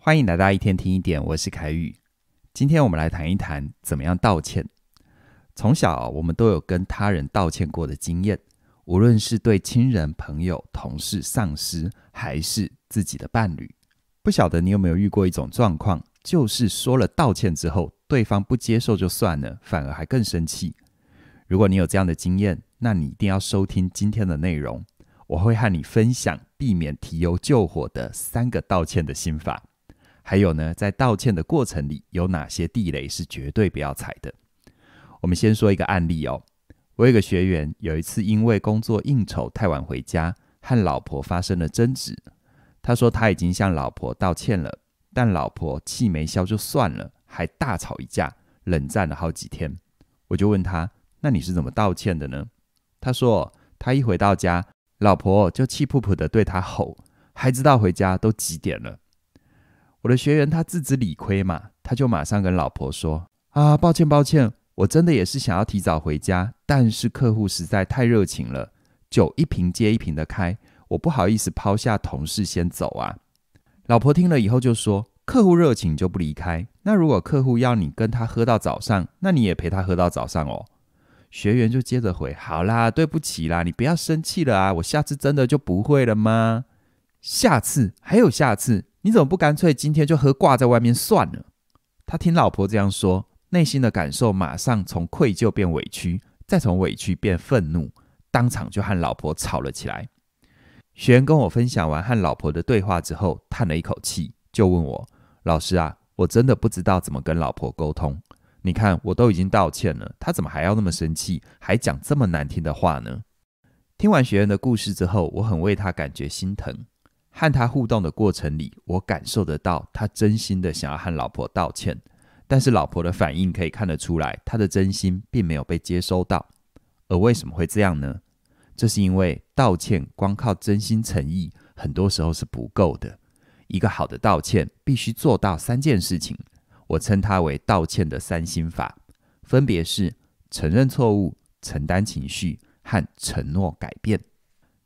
欢迎来到一天听一点，我是凯宇。今天我们来谈一谈怎么样道歉。从小我们都有跟他人道歉过的经验，无论是对亲人、朋友、同事、上司，还是自己的伴侣。不晓得你有没有遇过一种状况，就是说了道歉之后，对方不接受就算了，反而还更生气。如果你有这样的经验，那你一定要收听今天的内容。我会和你分享避免提油救火的三个道歉的心法。还有呢，在道歉的过程里，有哪些地雷是绝对不要踩的？我们先说一个案例哦。我有个学员，有一次因为工作应酬太晚回家，和老婆发生了争执。他说他已经向老婆道歉了，但老婆气没消就算了，还大吵一架，冷战了好几天。我就问他：“那你是怎么道歉的呢？”他说：“他一回到家，老婆就气噗噗的对他吼，还知道回家都几点了。”我的学员他自知理亏嘛，他就马上跟老婆说：“啊，抱歉抱歉，我真的也是想要提早回家，但是客户实在太热情了，酒一瓶接一瓶的开，我不好意思抛下同事先走啊。”老婆听了以后就说：“客户热情就不离开，那如果客户要你跟他喝到早上，那你也陪他喝到早上哦。”学员就接着回：“好啦，对不起啦，你不要生气了啊，我下次真的就不会了吗？下次还有下次。”你怎么不干脆今天就喝挂在外面算了？他听老婆这样说，内心的感受马上从愧疚变委屈，再从委屈变愤怒，当场就和老婆吵了起来。学员跟我分享完和老婆的对话之后，叹了一口气，就问我：“老师啊，我真的不知道怎么跟老婆沟通。你看，我都已经道歉了，她怎么还要那么生气，还讲这么难听的话呢？”听完学员的故事之后，我很为他感觉心疼。和他互动的过程里，我感受得到他真心的想要和老婆道歉，但是老婆的反应可以看得出来，他的真心并没有被接收到。而为什么会这样呢？这是因为道歉光靠真心诚意，很多时候是不够的。一个好的道歉必须做到三件事情，我称它为道歉的三心法，分别是承认错误、承担情绪和承诺改变。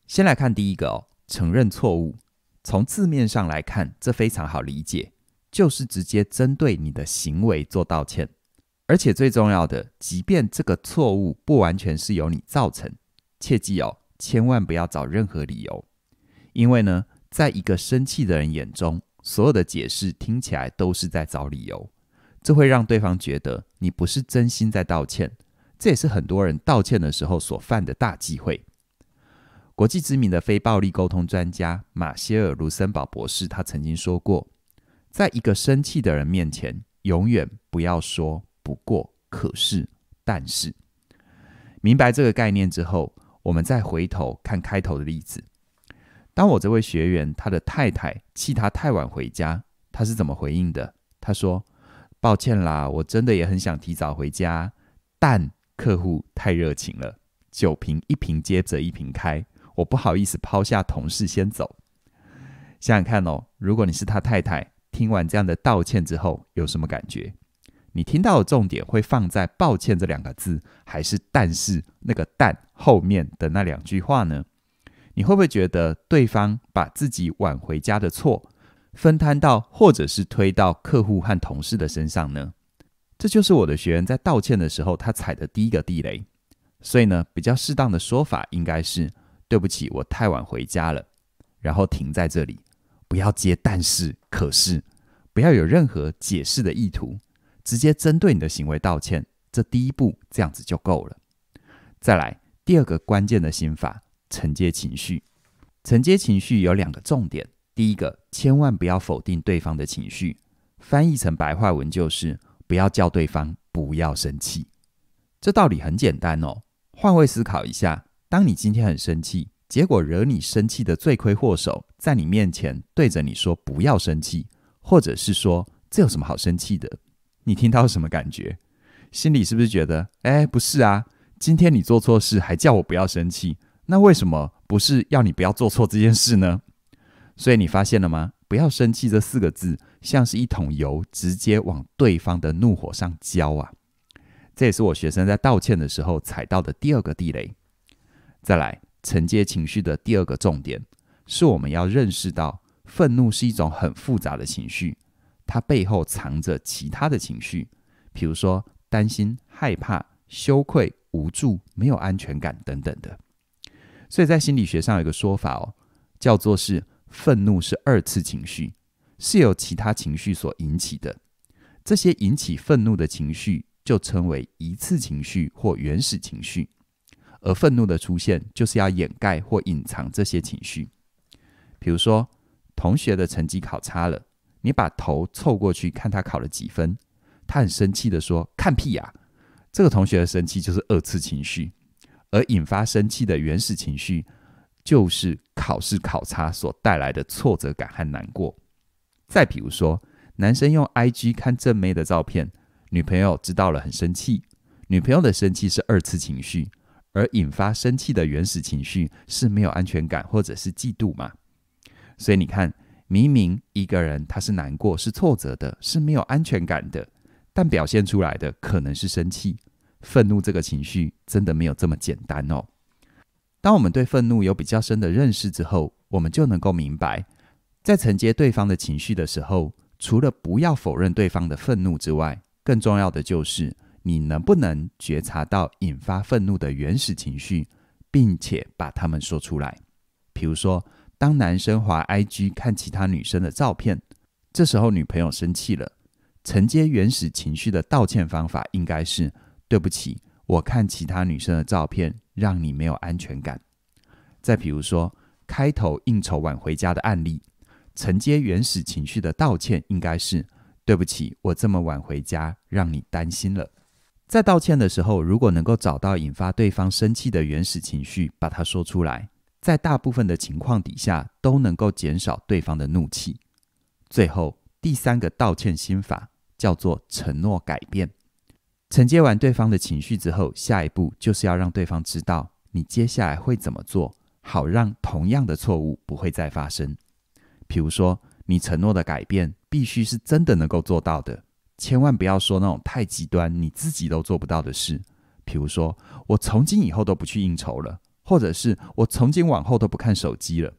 先来看第一个哦，承认错误。从字面上来看，这非常好理解，就是直接针对你的行为做道歉。而且最重要的，即便这个错误不完全是由你造成，切记哦，千万不要找任何理由，因为呢，在一个生气的人眼中，所有的解释听起来都是在找理由，这会让对方觉得你不是真心在道歉。这也是很多人道歉的时候所犯的大忌讳。国际知名的非暴力沟通专家马歇尔·卢森堡博士，他曾经说过：“在一个生气的人面前，永远不要说‘不过’、‘可是’、‘但是’。”明白这个概念之后，我们再回头看开头的例子。当我这位学员他的太太气他太晚回家，他是怎么回应的？他说：“抱歉啦，我真的也很想提早回家，但客户太热情了，酒瓶一瓶接着一瓶开。”我不好意思抛下同事先走，想想看哦，如果你是他太太，听完这样的道歉之后有什么感觉？你听到的重点会放在“抱歉”这两个字，还是“但是”那个“但”后面的那两句话呢？你会不会觉得对方把自己挽回家的错分摊到，或者是推到客户和同事的身上呢？这就是我的学员在道歉的时候他踩的第一个地雷。所以呢，比较适当的说法应该是。对不起，我太晚回家了，然后停在这里，不要接。但是，可是，不要有任何解释的意图，直接针对你的行为道歉。这第一步这样子就够了。再来，第二个关键的心法：承接情绪。承接情绪有两个重点。第一个，千万不要否定对方的情绪。翻译成白话文就是：不要叫对方不要生气。这道理很简单哦。换位思考一下，当你今天很生气。结果惹你生气的罪魁祸首，在你面前对着你说“不要生气”，或者是说“这有什么好生气的”，你听到什么感觉？心里是不是觉得“哎，不是啊，今天你做错事还叫我不要生气，那为什么不是要你不要做错这件事呢？”所以你发现了吗？“不要生气”这四个字，像是一桶油直接往对方的怒火上浇啊！这也是我学生在道歉的时候踩到的第二个地雷。再来。承接情绪的第二个重点，是我们要认识到，愤怒是一种很复杂的情绪，它背后藏着其他的情绪，比如说担心、害怕、羞愧、无助、没有安全感等等的。所以在心理学上有个说法哦，叫做是愤怒是二次情绪，是由其他情绪所引起的。这些引起愤怒的情绪就称为一次情绪或原始情绪。而愤怒的出现就是要掩盖或隐藏这些情绪，比如说同学的成绩考差了，你把头凑过去看他考了几分，他很生气的说：“看屁呀！”这个同学的生气就是二次情绪，而引发生气的原始情绪就是考试考差所带来的挫折感和难过。再比如说，男生用 I G 看正妹的照片，女朋友知道了很生气，女朋友的生气是二次情绪。而引发生气的原始情绪是没有安全感，或者是嫉妒嘛？所以你看，明明一个人他是难过、是挫折的，是没有安全感的，但表现出来的可能是生气、愤怒。这个情绪真的没有这么简单哦。当我们对愤怒有比较深的认识之后，我们就能够明白，在承接对方的情绪的时候，除了不要否认对方的愤怒之外，更重要的就是。你能不能觉察到引发愤怒的原始情绪，并且把他们说出来？比如说，当男生滑 I G 看其他女生的照片，这时候女朋友生气了，承接原始情绪的道歉方法应该是：“对不起，我看其他女生的照片，让你没有安全感。”再比如说，开头应酬晚回家的案例，承接原始情绪的道歉应该是：“对不起，我这么晚回家，让你担心了。”在道歉的时候，如果能够找到引发对方生气的原始情绪，把它说出来，在大部分的情况底下，都能够减少对方的怒气。最后，第三个道歉心法叫做承诺改变。承接完对方的情绪之后，下一步就是要让对方知道你接下来会怎么做，好让同样的错误不会再发生。比如说，你承诺的改变必须是真的能够做到的。千万不要说那种太极端、你自己都做不到的事，比如说我从今以后都不去应酬了，或者是我从今往后都不看手机了。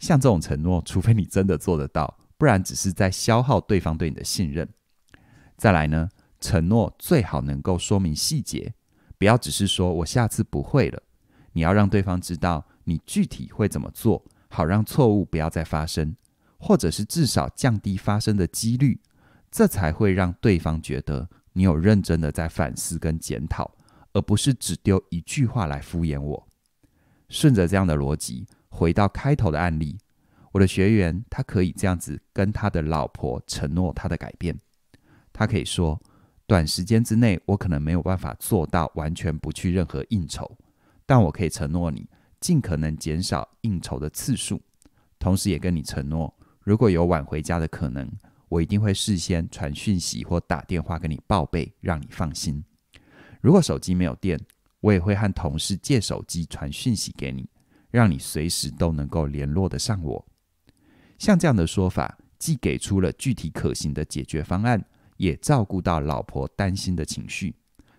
像这种承诺，除非你真的做得到，不然只是在消耗对方对你的信任。再来呢，承诺最好能够说明细节，不要只是说我下次不会了。你要让对方知道你具体会怎么做，好让错误不要再发生，或者是至少降低发生的几率。这才会让对方觉得你有认真的在反思跟检讨，而不是只丢一句话来敷衍我。顺着这样的逻辑，回到开头的案例，我的学员他可以这样子跟他的老婆承诺他的改变。他可以说：短时间之内我可能没有办法做到完全不去任何应酬，但我可以承诺你，尽可能减少应酬的次数，同时也跟你承诺，如果有晚回家的可能。我一定会事先传讯息或打电话给你报备，让你放心。如果手机没有电，我也会和同事借手机传讯息给你，让你随时都能够联络得上我。像这样的说法，既给出了具体可行的解决方案，也照顾到老婆担心的情绪。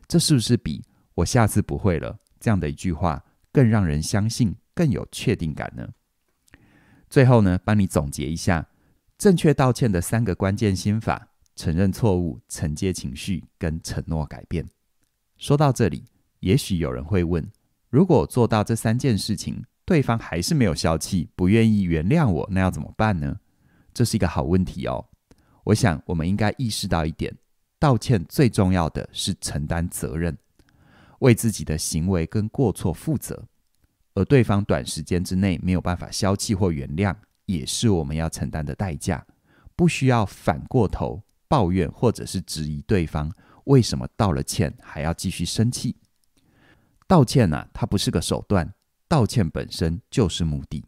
这是不是比“我下次不会了”这样的一句话更让人相信、更有确定感呢？最后呢，帮你总结一下。正确道歉的三个关键心法：承认错误、承接情绪跟承诺改变。说到这里，也许有人会问：如果做到这三件事情，对方还是没有消气，不愿意原谅我，那要怎么办呢？这是一个好问题哦。我想，我们应该意识到一点：道歉最重要的是承担责任，为自己的行为跟过错负责。而对方短时间之内没有办法消气或原谅。也是我们要承担的代价，不需要反过头抱怨或者是质疑对方为什么道了歉还要继续生气。道歉呢，它不是个手段，道歉本身就是目的。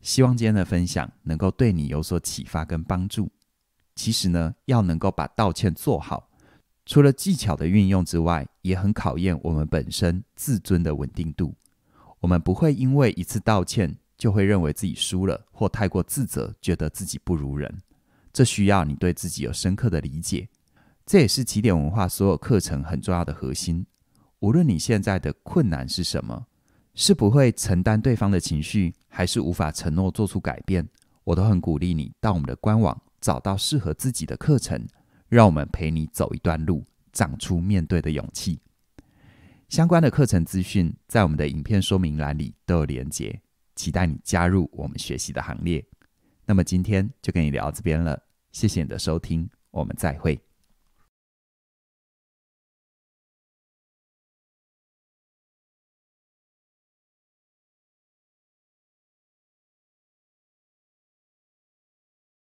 希望今天的分享能够对你有所启发跟帮助。其实呢，要能够把道歉做好，除了技巧的运用之外，也很考验我们本身自尊的稳定度。我们不会因为一次道歉。就会认为自己输了，或太过自责，觉得自己不如人。这需要你对自己有深刻的理解，这也是起点文化所有课程很重要的核心。无论你现在的困难是什么，是不会承担对方的情绪，还是无法承诺做出改变，我都很鼓励你到我们的官网找到适合自己的课程，让我们陪你走一段路，长出面对的勇气。相关的课程资讯在我们的影片说明栏里都有连结。期待你加入我们学习的行列。那么今天就跟你聊这边了，谢谢你的收听，我们再会。